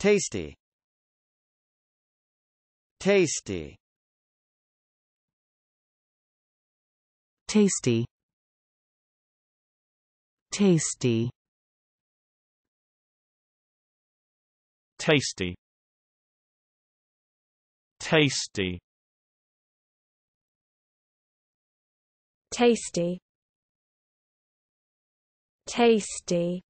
Tasty. Tasty. Tasty. Tasty. Tasty. Tasty. Tasty. Tasty.